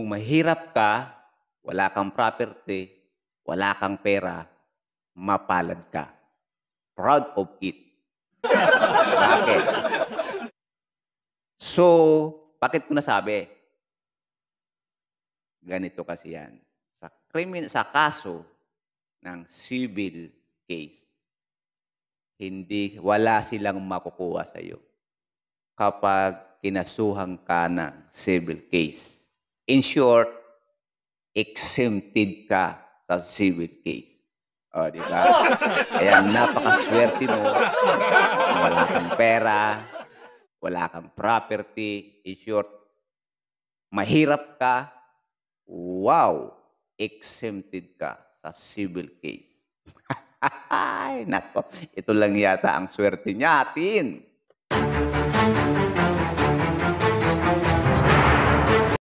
Kung mahirap ka, wala kang property, wala kang pera, mapalad ka. Proud of it. bakit? So, bakit ko nasabi? Ganito kasi yan. Sa, krimin, sa kaso ng civil case, hindi, wala silang makukuha sa iyo kapag kinasuhan ka ng civil case In short, exempted ka sa civil case. O, oh, di ba? Kaya napakaswerte mo. Wala kang pera, wala kang property. In short, mahirap ka, wow, exempted ka sa civil case. Ay, nako, ito lang yata ang swerte niya atin.